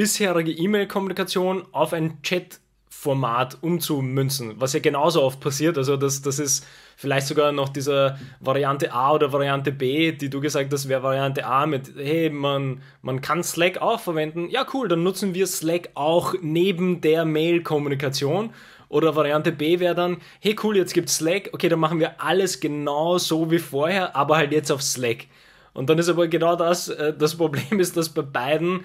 bisherige E-Mail-Kommunikation auf ein Chat-Format umzumünzen, was ja genauso oft passiert. Also das, das ist vielleicht sogar noch diese Variante A oder Variante B, die du gesagt hast, wäre Variante A mit, hey, man, man kann Slack auch verwenden. Ja, cool, dann nutzen wir Slack auch neben der Mail-Kommunikation. Oder Variante B wäre dann, hey cool, jetzt gibt Slack, okay, dann machen wir alles genau so wie vorher, aber halt jetzt auf Slack. Und dann ist aber genau das, äh, das Problem ist, dass bei beiden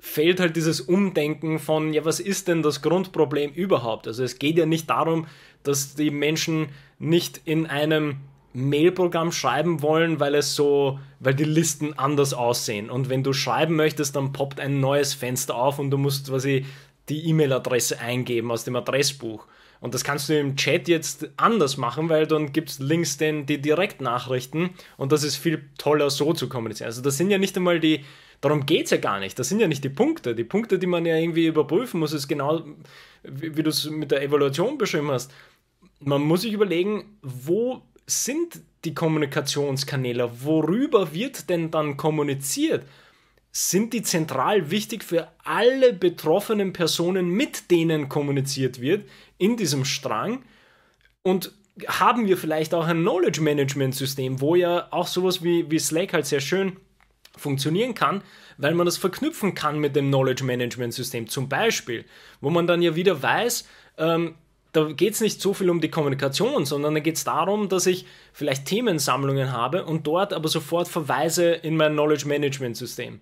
fehlt halt dieses Umdenken von, ja, was ist denn das Grundproblem überhaupt? Also es geht ja nicht darum, dass die Menschen nicht in einem Mailprogramm schreiben wollen, weil es so, weil die Listen anders aussehen. Und wenn du schreiben möchtest, dann poppt ein neues Fenster auf und du musst quasi die E-Mail-Adresse eingeben aus dem Adressbuch. Und das kannst du im Chat jetzt anders machen, weil dann gibt es links den, die Direktnachrichten und das ist viel toller so zu kommunizieren. Also das sind ja nicht einmal die Darum geht es ja gar nicht. Das sind ja nicht die Punkte. Die Punkte, die man ja irgendwie überprüfen muss, ist genau, wie, wie du es mit der Evaluation beschrieben hast. Man muss sich überlegen, wo sind die Kommunikationskanäle? Worüber wird denn dann kommuniziert? Sind die zentral wichtig für alle betroffenen Personen, mit denen kommuniziert wird, in diesem Strang? Und haben wir vielleicht auch ein Knowledge Management System, wo ja auch sowas wie, wie Slack halt sehr schön funktionieren kann, weil man das verknüpfen kann mit dem Knowledge Management System zum Beispiel, wo man dann ja wieder weiß, ähm, da geht es nicht so viel um die Kommunikation, sondern da geht es darum, dass ich vielleicht Themensammlungen habe und dort aber sofort Verweise in mein Knowledge Management System.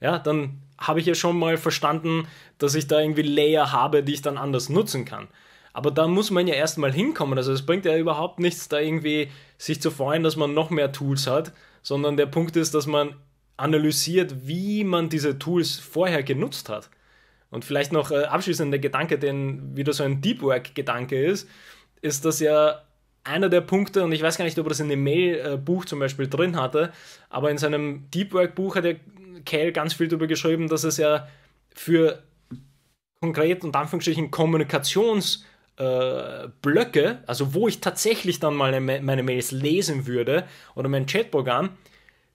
Ja, dann habe ich ja schon mal verstanden, dass ich da irgendwie Layer habe, die ich dann anders nutzen kann. Aber da muss man ja erstmal hinkommen. Also es bringt ja überhaupt nichts, da irgendwie sich zu freuen, dass man noch mehr Tools hat, sondern der Punkt ist, dass man analysiert, wie man diese Tools vorher genutzt hat. Und vielleicht noch äh, abschließend der Gedanke, den wieder so ein Deep Work-Gedanke ist, ist das ja einer der Punkte, und ich weiß gar nicht, ob er das in dem Mail-Buch zum Beispiel drin hatte, aber in seinem Deep Work-Buch hat der Kell ganz viel darüber geschrieben, dass es ja für konkret und Anführungsstrichen Kommunikationsblöcke, äh, also wo ich tatsächlich dann meine, meine Mails lesen würde oder mein Chatprogramm,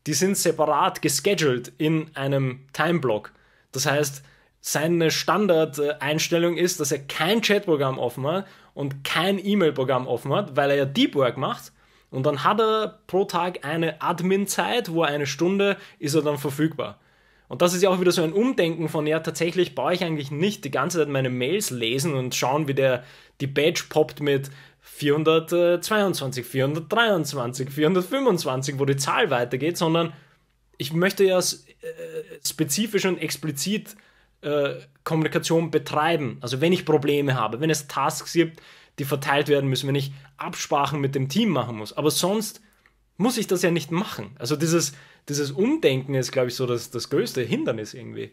die sind separat gescheduled in einem Timeblock. Das heißt, seine Standardeinstellung ist, dass er kein Chatprogramm offen hat und kein E-Mail-Programm offen hat, weil er ja Deep Work macht. Und dann hat er pro Tag eine Admin-Zeit, wo eine Stunde ist er dann verfügbar. Und das ist ja auch wieder so ein Umdenken von, ja, tatsächlich baue ich eigentlich nicht die ganze Zeit meine Mails lesen und schauen, wie der die Badge poppt mit 422, 423, 425, wo die Zahl weitergeht, sondern ich möchte ja äh, spezifisch und explizit äh, Kommunikation betreiben. Also wenn ich Probleme habe, wenn es Tasks gibt, die verteilt werden müssen, wenn ich Absprachen mit dem Team machen muss. Aber sonst muss ich das ja nicht machen. Also dieses, dieses Umdenken ist, glaube ich, so das, das größte Hindernis irgendwie.